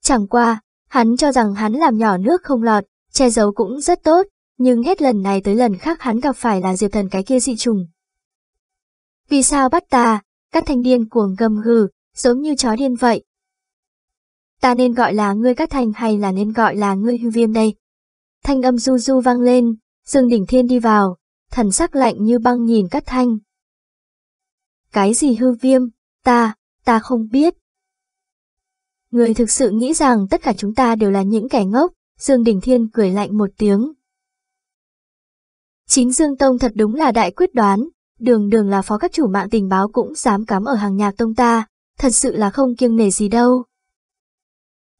Chẳng qua, hắn cho rằng hắn làm nhỏ nước không lọt, che giấu cũng rất tốt, nhưng hết lần này tới lần khác hắn gặp phải là diệp thần cái kia dị trùng. Vì sao bắt ta, các thanh điên cuồng gầm gừ, giống như chó điên vậy? Ta nên gọi là ngươi các thanh hay là nên gọi là ngươi hư viêm đây? Thanh âm du du vang lên, Dương Đỉnh Thiên đi vào, thần sắc lạnh như băng nhìn các thanh. Cái gì hư viêm, ta, ta không biết, Người thực sự nghĩ rằng tất cả chúng ta đều là những kẻ ngốc, Dương Đình Thiên cười lạnh một tiếng. Chính Dương Tông thật đúng là đại quyết đoán, đường đường là phó các chủ mạng tình báo cũng dám cắm ở hàng nhạc tông ta, thật sự là không kiêng nể gì đâu.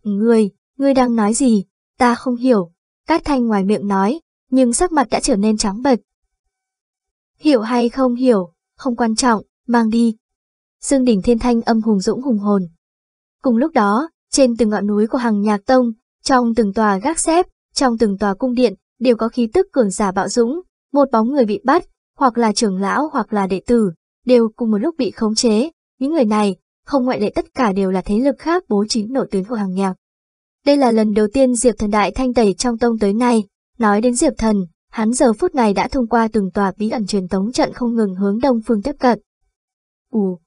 Ngươi, ngươi đang nói gì, ta không hiểu, Cát Thanh ngoài miệng nói, nhưng sắc mặt đã trở nên trắng bệch. Hiểu hay không hiểu, không quan trọng, mang đi. Dương Đình Thiên Thanh âm hùng dũng hùng hồn, Cùng lúc đó, trên từng ngọn núi của hàng nhạc tông, trong từng tòa gác xếp, trong từng tòa cung điện, đều có khí tức cường giả bạo dũng, một bóng người bị bắt, hoặc là trưởng lão hoặc là đệ tử, đều cùng một lúc bị khống chế. Những người này, không ngoại lệ tất cả đều là thế lực khác bố trí nội tuyến của hàng nhạc. Đây là lần đầu tiên Diệp Thần Đại thanh tẩy trong tông tới nay. Nói đến Diệp Thần, hắn giờ phút này đã thông qua từng tòa bí ẩn truyền tống trận không ngừng hướng đông phương tiếp cận. ủ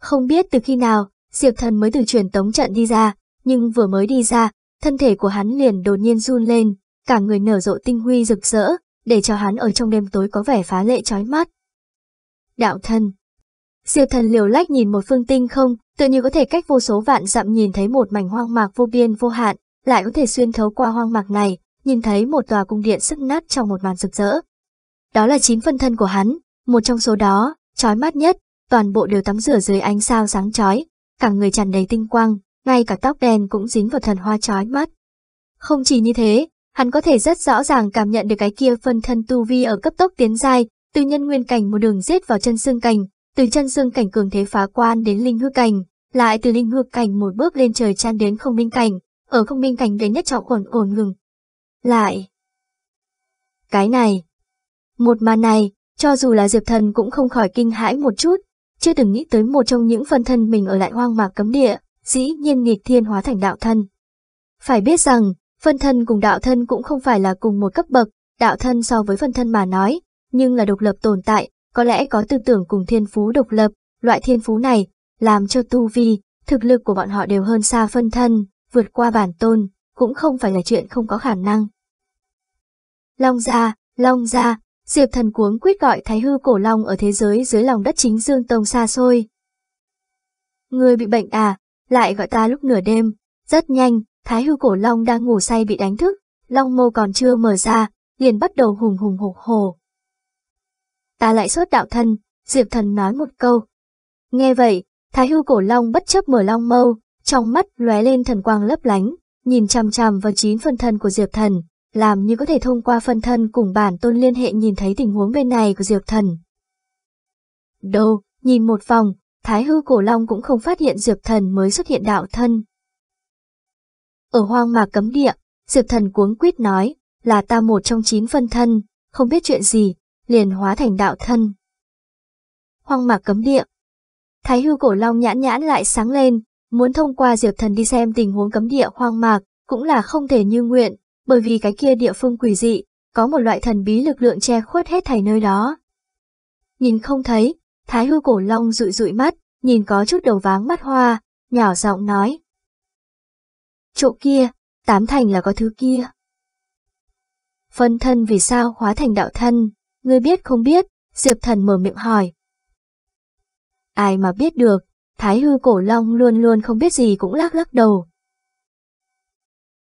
không biết từ khi nào, Diệp Thần mới từ truyền tống trận đi ra, nhưng vừa mới đi ra, thân thể của hắn liền đột nhiên run lên, cả người nở rộ tinh huy rực rỡ, để cho hắn ở trong đêm tối có vẻ phá lệ chói mắt. Đạo thân Diệp Thần liều lách nhìn một phương tinh không, tự như có thể cách vô số vạn dặm nhìn thấy một mảnh hoang mạc vô biên vô hạn, lại có thể xuyên thấu qua hoang mạc này, nhìn thấy một tòa cung điện sức nát trong một màn rực rỡ. Đó là chín phân thân của hắn, một trong số đó, chói mắt nhất, toàn bộ đều tắm rửa dưới ánh sao sáng chói, cả người tràn đầy tinh quang, ngay cả tóc đen cũng dính vào thần hoa chói mắt. Không chỉ như thế, hắn có thể rất rõ ràng cảm nhận được cái kia phân thân tu vi ở cấp tốc tiến dài, từ nhân nguyên cảnh một đường giết vào chân xương cảnh, từ chân xương cảnh cường thế phá quan đến linh hư cảnh, lại từ linh hư cảnh một bước lên trời tràn đến không minh cảnh, ở không minh cảnh đến nhất trọng ổn ổn ngừng. Lại. Cái này. Một màn này, cho dù là Diệp Thần cũng không khỏi kinh hãi một chút, chưa từng nghĩ tới một trong những phân thân mình ở lại hoang mạc cấm địa, dĩ nhiên nghịch thiên hóa thành đạo thân. Phải biết rằng, phân thân cùng đạo thân cũng không phải là cùng một cấp bậc, đạo thân so với phân thân mà nói, nhưng là độc lập tồn tại, có lẽ có tư tưởng cùng thiên phú độc lập, loại thiên phú này, làm cho tu vi, thực lực của bọn họ đều hơn xa phân thân, vượt qua bản tôn, cũng không phải là chuyện không có khả năng. Long gia, long gia, Diệp thần cuống quyết gọi Thái hư cổ long ở thế giới dưới lòng đất chính Dương Tông xa xôi. Người bị bệnh à, lại gọi ta lúc nửa đêm, rất nhanh, Thái hư cổ long đang ngủ say bị đánh thức, long mô còn chưa mở ra, liền bắt đầu hùng hùng hục hồ. Ta lại sốt đạo thân, Diệp thần nói một câu. Nghe vậy, Thái hư cổ long bất chấp mở long mâu, trong mắt lóe lên thần quang lấp lánh, nhìn chằm chằm vào chín phần thân của Diệp thần, làm như có thể thông qua phân thân cùng bản tôn liên hệ nhìn thấy tình huống bên này của Diệp Thần. Đâu, nhìn một vòng, Thái hư cổ long cũng không phát hiện Diệp Thần mới xuất hiện đạo thân. Ở hoang mạc cấm địa, Diệp Thần cuống quýt nói, là ta một trong chín phân thân, không biết chuyện gì, liền hóa thành đạo thân. Hoang mạc cấm địa. Thái hư cổ long nhãn nhãn lại sáng lên, muốn thông qua Diệp Thần đi xem tình huống cấm địa hoang mạc, cũng là không thể như nguyện, bởi vì cái kia địa phương quỷ dị, có một loại thần bí lực lượng che khuất hết thảy nơi đó. Nhìn không thấy, Thái hư cổ long rụi rụi mắt, nhìn có chút đầu váng mắt hoa, nhỏ giọng nói. Chỗ kia, tám thành là có thứ kia. Phân thân vì sao hóa thành đạo thân, ngươi biết không biết, Diệp thần mở miệng hỏi. Ai mà biết được, Thái hư cổ long luôn luôn không biết gì cũng lắc lắc đầu.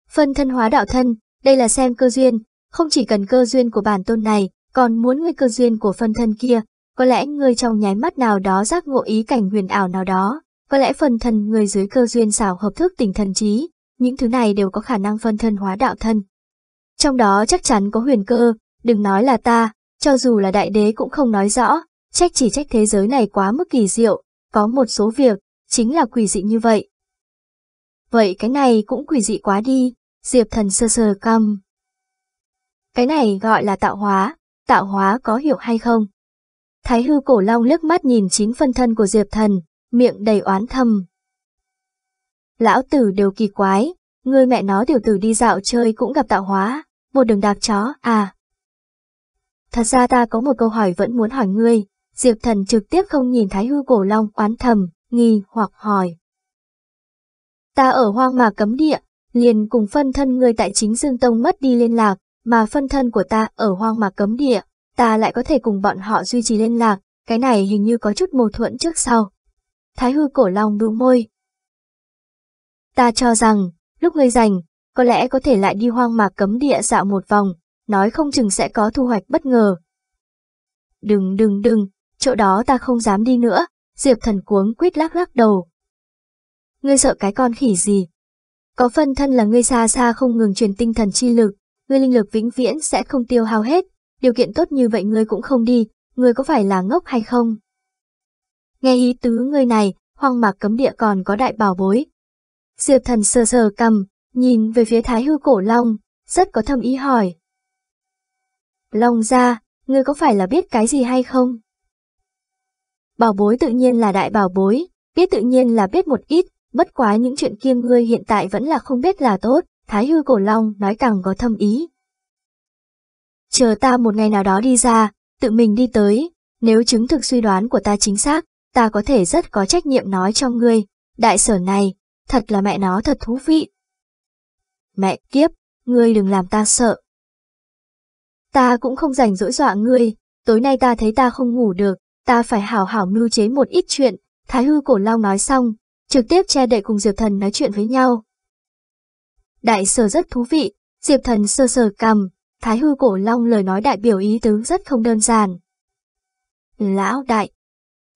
Phân thân hóa đạo thân, đây là xem cơ duyên, không chỉ cần cơ duyên của bản tôn này, còn muốn người cơ duyên của phân thân kia, có lẽ người trong nháy mắt nào đó giác ngộ ý cảnh huyền ảo nào đó, có lẽ phần thân người dưới cơ duyên xảo hợp thức tỉnh thần trí, những thứ này đều có khả năng phân thân hóa đạo thân. Trong đó chắc chắn có huyền cơ, đừng nói là ta, cho dù là đại đế cũng không nói rõ, trách chỉ trách thế giới này quá mức kỳ diệu, có một số việc, chính là quỷ dị như vậy. Vậy cái này cũng quỷ dị quá đi, Diệp thần sơ sơ căm. Cái này gọi là tạo hóa, tạo hóa có hiểu hay không? Thái hư cổ long liếc mắt nhìn chín phân thân của Diệp thần, miệng đầy oán thầm. Lão tử đều kỳ quái, người mẹ nó tiểu tử đi dạo chơi cũng gặp tạo hóa, một đường đạp chó, à. Thật ra ta có một câu hỏi vẫn muốn hỏi ngươi, Diệp thần trực tiếp không nhìn thái hư cổ long oán thầm, nghi hoặc hỏi. Ta ở hoang mà cấm địa, liền cùng phân thân người tại chính Dương Tông mất đi liên lạc, mà phân thân của ta ở hoang mạc cấm địa, ta lại có thể cùng bọn họ duy trì liên lạc, cái này hình như có chút mâu thuẫn trước sau. Thái hư cổ long đu môi. Ta cho rằng, lúc ngươi rảnh, có lẽ có thể lại đi hoang mạc cấm địa dạo một vòng, nói không chừng sẽ có thu hoạch bất ngờ. Đừng đừng đừng, chỗ đó ta không dám đi nữa, Diệp thần cuống quýt lắc lắc đầu. Ngươi sợ cái con khỉ gì, có phân thân là ngươi xa xa không ngừng truyền tinh thần chi lực, ngươi linh lực vĩnh viễn sẽ không tiêu hao hết, điều kiện tốt như vậy ngươi cũng không đi, ngươi có phải là ngốc hay không? Nghe ý tứ ngươi này, hoang mạc cấm địa còn có đại bảo bối. Diệp thần sờ sờ cầm, nhìn về phía thái hư cổ long, rất có thâm ý hỏi. Long ra, ngươi có phải là biết cái gì hay không? Bảo bối tự nhiên là đại bảo bối, biết tự nhiên là biết một ít, Bất quá những chuyện kia ngươi hiện tại vẫn là không biết là tốt, Thái Hư Cổ Long nói càng có thâm ý. Chờ ta một ngày nào đó đi ra, tự mình đi tới, nếu chứng thực suy đoán của ta chính xác, ta có thể rất có trách nhiệm nói cho ngươi, đại sở này, thật là mẹ nó thật thú vị. Mẹ kiếp, ngươi đừng làm ta sợ. Ta cũng không rảnh dỗi dọa ngươi, tối nay ta thấy ta không ngủ được, ta phải hảo hảo mưu chế một ít chuyện, Thái Hư Cổ Long nói xong, trực tiếp che đậy cùng Diệp Thần nói chuyện với nhau. Đại sở rất thú vị, Diệp Thần sơ sờ cầm, Thái hư cổ long lời nói đại biểu ý tứ rất không đơn giản. Lão đại.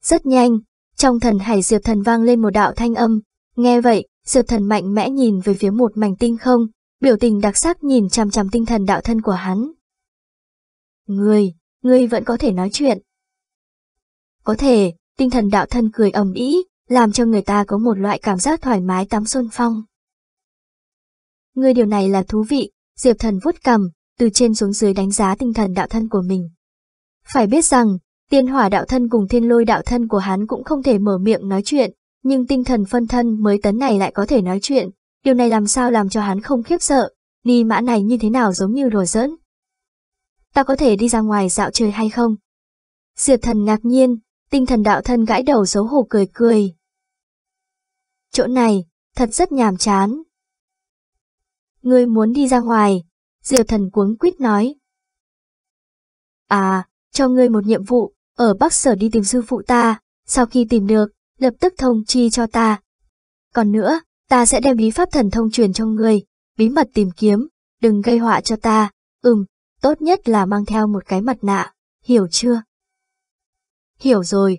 Rất nhanh, trong thần hải Diệp Thần vang lên một đạo thanh âm, nghe vậy, Diệp Thần mạnh mẽ nhìn về phía một mảnh tinh không, biểu tình đặc sắc nhìn chằm chằm tinh thần đạo thân của hắn. Ngươi, ngươi vẫn có thể nói chuyện. Có thể, tinh thần đạo thân cười ầm ĩ, làm cho người ta có một loại cảm giác thoải mái tắm xuân phong. Người điều này là thú vị, Diệp Thần vuốt cầm, từ trên xuống dưới đánh giá tinh thần đạo thân của mình. Phải biết rằng, tiên hỏa đạo thân cùng thiên lôi đạo thân của hắn cũng không thể mở miệng nói chuyện, nhưng tinh thần phân thân mới tấn này lại có thể nói chuyện, điều này làm sao làm cho hắn không khiếp sợ, ni mã này như thế nào giống như đùa giỡn. Ta có thể đi ra ngoài dạo chơi hay không? Diệp thần ngạc nhiên, Tinh thần đạo thân gãi đầu xấu hổ cười cười. Chỗ này, thật rất nhàm chán. Ngươi muốn đi ra ngoài, diều thần cuống quýt nói. À, cho ngươi một nhiệm vụ, ở Bắc Sở đi tìm sư phụ ta, sau khi tìm được, lập tức thông chi cho ta. Còn nữa, ta sẽ đem bí pháp thần thông truyền cho ngươi, bí mật tìm kiếm, đừng gây họa cho ta, ừm, tốt nhất là mang theo một cái mặt nạ, hiểu chưa? hiểu rồi.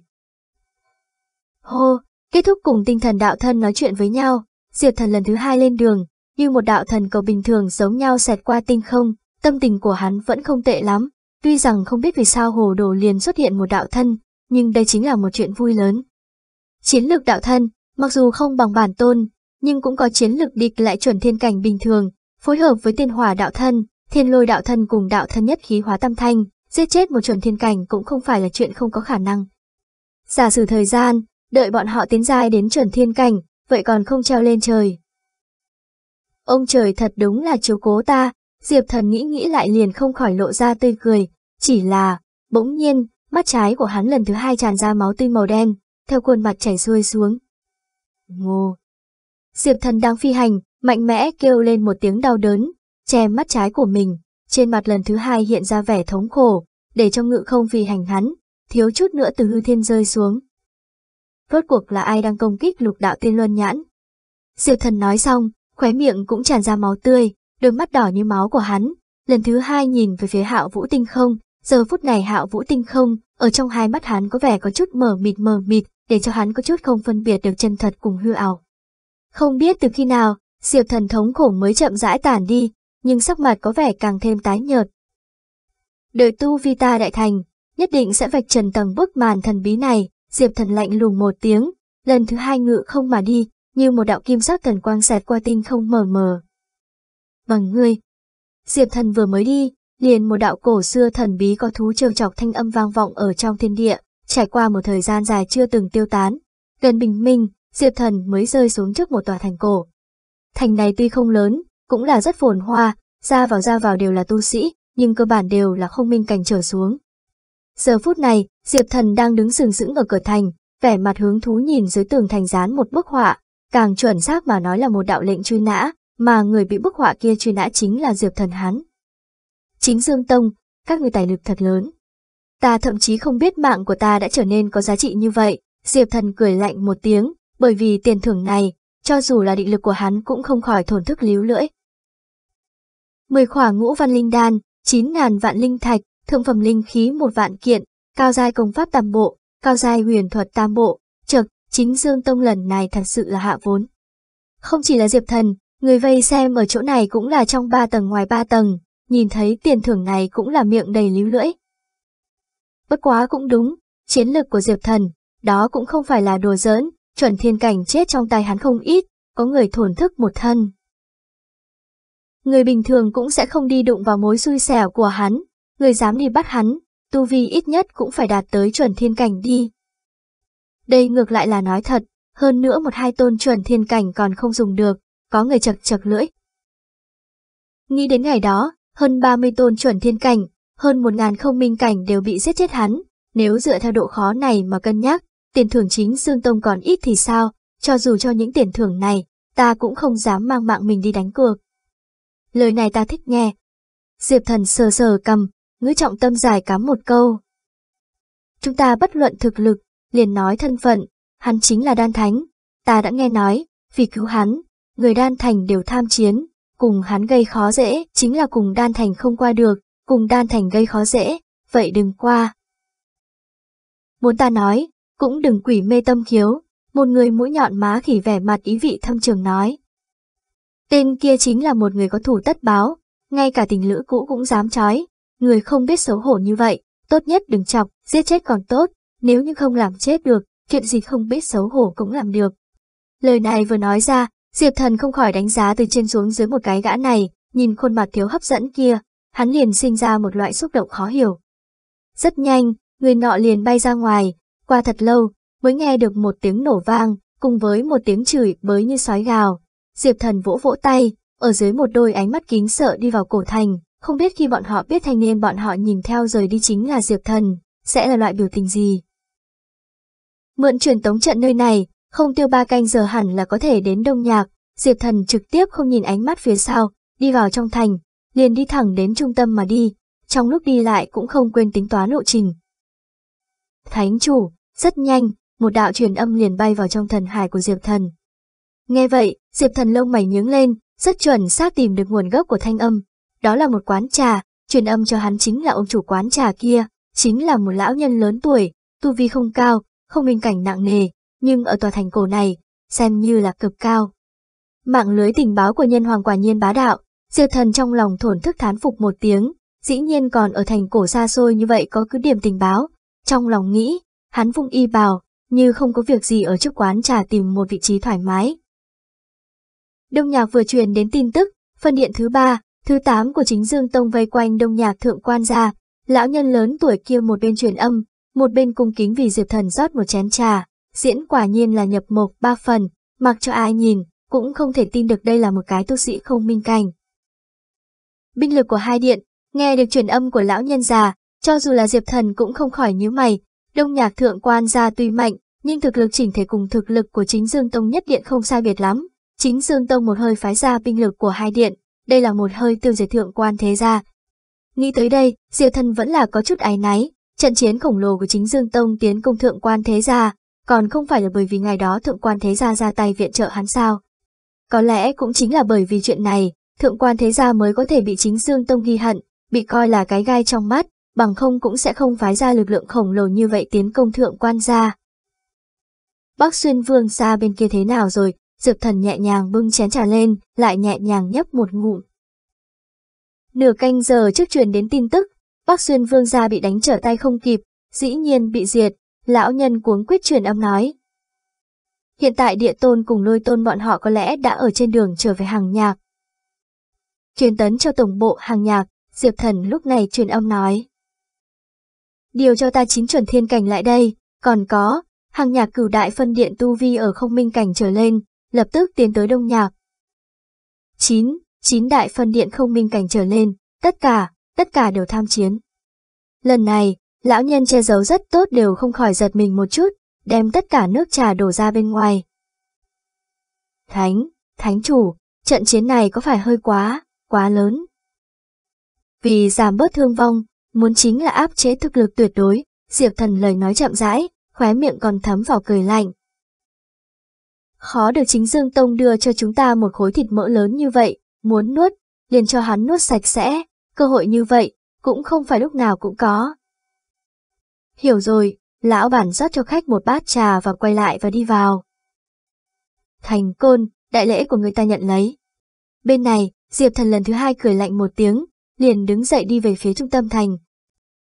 Hô, kết thúc cùng tinh thần đạo thân nói chuyện với nhau, diệt thần lần thứ hai lên đường, như một đạo thần cầu bình thường giống nhau xẹt qua tinh không, tâm tình của hắn vẫn không tệ lắm, tuy rằng không biết vì sao hồ đồ liền xuất hiện một đạo thân, nhưng đây chính là một chuyện vui lớn. Chiến lược đạo thân, mặc dù không bằng bản tôn, nhưng cũng có chiến lược địch lại chuẩn thiên cảnh bình thường, phối hợp với tiên hỏa đạo thân, thiên lôi đạo thân cùng đạo thân nhất khí hóa tâm thanh, giết chết một chuẩn thiên cảnh cũng không phải là chuyện không có khả năng. Giả sử thời gian, đợi bọn họ tiến giai đến chuẩn thiên cảnh, vậy còn không treo lên trời. Ông trời thật đúng là chiếu cố ta, Diệp thần nghĩ nghĩ lại liền không khỏi lộ ra tươi cười, chỉ là, bỗng nhiên, mắt trái của hắn lần thứ hai tràn ra máu tươi màu đen, theo khuôn mặt chảy xuôi xuống. Ngô! Diệp thần đang phi hành, mạnh mẽ kêu lên một tiếng đau đớn, che mắt trái của mình. Trên mặt lần thứ hai hiện ra vẻ thống khổ, để cho ngự không vì hành hắn, thiếu chút nữa từ hư thiên rơi xuống. Rốt cuộc là ai đang công kích lục đạo tiên luân nhãn? Diệp thần nói xong, khóe miệng cũng tràn ra máu tươi, đôi mắt đỏ như máu của hắn, lần thứ hai nhìn về phía hạo vũ tinh không, giờ phút này hạo vũ tinh không, ở trong hai mắt hắn có vẻ có chút mờ mịt mờ mịt, để cho hắn có chút không phân biệt được chân thật cùng hư ảo. Không biết từ khi nào, Diệp thần thống khổ mới chậm rãi tản đi, nhưng sắc mặt có vẻ càng thêm tái nhợt. Đời tu vi ta đại thành, nhất định sẽ vạch trần tầng bức màn thần bí này, Diệp thần lạnh lùng một tiếng, lần thứ hai ngự không mà đi, như một đạo kim sắc thần quang xẹt qua tinh không mờ mờ. Bằng ngươi, Diệp thần vừa mới đi, liền một đạo cổ xưa thần bí có thú trêu chọc thanh âm vang vọng ở trong thiên địa, trải qua một thời gian dài chưa từng tiêu tán. Gần bình minh, Diệp thần mới rơi xuống trước một tòa thành cổ. Thành này tuy không lớn, cũng là rất phồn hoa, ra vào ra vào đều là tu sĩ, nhưng cơ bản đều là không minh cảnh trở xuống. Giờ phút này, Diệp Thần đang đứng sừng sững ở cửa thành, vẻ mặt hướng thú nhìn dưới tường thành dán một bức họa, càng chuẩn xác mà nói là một đạo lệnh truy nã, mà người bị bức họa kia truy nã chính là Diệp Thần hắn. Chính Dương Tông, các người tài lực thật lớn. Ta thậm chí không biết mạng của ta đã trở nên có giá trị như vậy, Diệp Thần cười lạnh một tiếng, bởi vì tiền thưởng này, cho dù là định lực của hắn cũng không khỏi thổn thức líu lưỡi. 10 khỏa ngũ văn linh đan, 9.000 vạn linh thạch, thượng phẩm linh khí một vạn kiện, cao giai công pháp tam bộ, cao giai huyền thuật tam bộ, Trực chính Dương Tông lần này thật sự là hạ vốn. Không chỉ là Diệp Thần, người vây xem ở chỗ này cũng là trong ba tầng ngoài ba tầng, nhìn thấy tiền thưởng này cũng là miệng đầy líu lưỡi. Bất quá cũng đúng, chiến lược của Diệp Thần, đó cũng không phải là đùa giỡn, chuẩn thiên cảnh chết trong tay hắn không ít, có người thổn thức một thân, Người bình thường cũng sẽ không đi đụng vào mối xui xẻo của hắn, người dám đi bắt hắn, tu vi ít nhất cũng phải đạt tới chuẩn thiên cảnh đi. Đây ngược lại là nói thật, hơn nữa một hai tôn chuẩn thiên cảnh còn không dùng được, có người chật chật lưỡi. Nghĩ đến ngày đó, hơn 30 tôn chuẩn thiên cảnh, hơn một ngàn không minh cảnh đều bị giết chết hắn, nếu dựa theo độ khó này mà cân nhắc, tiền thưởng chính Dương Tông còn ít thì sao, cho dù cho những tiền thưởng này, ta cũng không dám mang mạng mình đi đánh cược lời này ta thích nghe. Diệp thần sờ sờ cầm, ngữ trọng tâm giải cắm một câu. Chúng ta bất luận thực lực, liền nói thân phận, hắn chính là đan thánh. Ta đã nghe nói, vì cứu hắn, người đan thành đều tham chiến, cùng hắn gây khó dễ, chính là cùng đan thành không qua được, cùng đan thành gây khó dễ, vậy đừng qua. Muốn ta nói, cũng đừng quỷ mê tâm khiếu, một người mũi nhọn má khỉ vẻ mặt ý vị thâm trường nói. Tên kia chính là một người có thủ tất báo, ngay cả tình lữ cũ cũng dám trói. Người không biết xấu hổ như vậy, tốt nhất đừng chọc, giết chết còn tốt, nếu như không làm chết được, chuyện gì không biết xấu hổ cũng làm được. Lời này vừa nói ra, Diệp Thần không khỏi đánh giá từ trên xuống dưới một cái gã này, nhìn khuôn mặt thiếu hấp dẫn kia, hắn liền sinh ra một loại xúc động khó hiểu. Rất nhanh, người nọ liền bay ra ngoài, qua thật lâu, mới nghe được một tiếng nổ vang, cùng với một tiếng chửi bới như sói gào, Diệp Thần vỗ vỗ tay, ở dưới một đôi ánh mắt kính sợ đi vào cổ thành, không biết khi bọn họ biết thanh niên bọn họ nhìn theo rời đi chính là Diệp Thần, sẽ là loại biểu tình gì. Mượn truyền tống trận nơi này, không tiêu ba canh giờ hẳn là có thể đến Đông Nhạc, Diệp Thần trực tiếp không nhìn ánh mắt phía sau, đi vào trong thành, liền đi thẳng đến trung tâm mà đi, trong lúc đi lại cũng không quên tính toán lộ trình. Thánh chủ, rất nhanh, một đạo truyền âm liền bay vào trong thần hải của Diệp Thần. Nghe vậy, Diệp Thần lông mày nhướng lên, rất chuẩn xác tìm được nguồn gốc của thanh âm. Đó là một quán trà, truyền âm cho hắn chính là ông chủ quán trà kia, chính là một lão nhân lớn tuổi, tu vi không cao, không minh cảnh nặng nề, nhưng ở tòa thành cổ này, xem như là cực cao. Mạng lưới tình báo của nhân hoàng quả nhiên bá đạo, Diệp Thần trong lòng thổn thức thán phục một tiếng, dĩ nhiên còn ở thành cổ xa xôi như vậy có cứ điểm tình báo. Trong lòng nghĩ, hắn vung y bào, như không có việc gì ở trước quán trà tìm một vị trí thoải mái, Đông Nhạc vừa truyền đến tin tức, phân điện thứ ba, thứ tám của chính Dương Tông vây quanh Đông Nhạc Thượng Quan gia, lão nhân lớn tuổi kia một bên truyền âm, một bên cung kính vì Diệp Thần rót một chén trà, diễn quả nhiên là nhập mộc ba phần, mặc cho ai nhìn, cũng không thể tin được đây là một cái tu sĩ không minh cảnh. Binh lực của hai điện, nghe được truyền âm của lão nhân già, cho dù là Diệp Thần cũng không khỏi nhíu mày, Đông Nhạc Thượng Quan gia tuy mạnh, nhưng thực lực chỉnh thể cùng thực lực của chính Dương Tông nhất điện không sai biệt lắm, Chính Dương Tông một hơi phái ra binh lực của hai điện, đây là một hơi tiêu diệt thượng quan thế gia. Nghĩ tới đây, Diệp Thần vẫn là có chút ái náy, trận chiến khổng lồ của chính Dương Tông tiến công thượng quan thế gia, còn không phải là bởi vì ngày đó thượng quan thế gia ra tay viện trợ hắn sao. Có lẽ cũng chính là bởi vì chuyện này, thượng quan thế gia mới có thể bị chính Dương Tông ghi hận, bị coi là cái gai trong mắt, bằng không cũng sẽ không phái ra lực lượng khổng lồ như vậy tiến công thượng quan gia. Bắc Xuyên Vương xa bên kia thế nào rồi, Diệp thần nhẹ nhàng bưng chén trà lên, lại nhẹ nhàng nhấp một ngụm. Nửa canh giờ trước truyền đến tin tức, Bắc Xuyên Vương gia bị đánh trở tay không kịp, dĩ nhiên bị diệt, lão nhân cuống quyết truyền âm nói. Hiện tại địa tôn cùng lôi tôn bọn họ có lẽ đã ở trên đường trở về hàng nhạc. Truyền tấn cho tổng bộ hàng nhạc, Diệp Thần lúc này truyền âm nói. Điều cho ta chính chuẩn thiên cảnh lại đây, còn có, hàng nhạc cửu đại phân điện tu vi ở không minh cảnh trở lên, lập tức tiến tới đông nhạc. 9. chín đại phân điện không minh cảnh trở lên, tất cả, tất cả đều tham chiến. Lần này, lão nhân che giấu rất tốt đều không khỏi giật mình một chút, đem tất cả nước trà đổ ra bên ngoài. Thánh, thánh chủ, trận chiến này có phải hơi quá, quá lớn. Vì giảm bớt thương vong, muốn chính là áp chế thực lực tuyệt đối, Diệp Thần lời nói chậm rãi, khóe miệng còn thấm vào cười lạnh, Khó được chính Dương Tông đưa cho chúng ta một khối thịt mỡ lớn như vậy, muốn nuốt, liền cho hắn nuốt sạch sẽ, cơ hội như vậy, cũng không phải lúc nào cũng có. Hiểu rồi, lão bản rót cho khách một bát trà và quay lại và đi vào. Thành côn, đại lễ của người ta nhận lấy. Bên này, Diệp Thần lần thứ hai cười lạnh một tiếng, liền đứng dậy đi về phía trung tâm thành,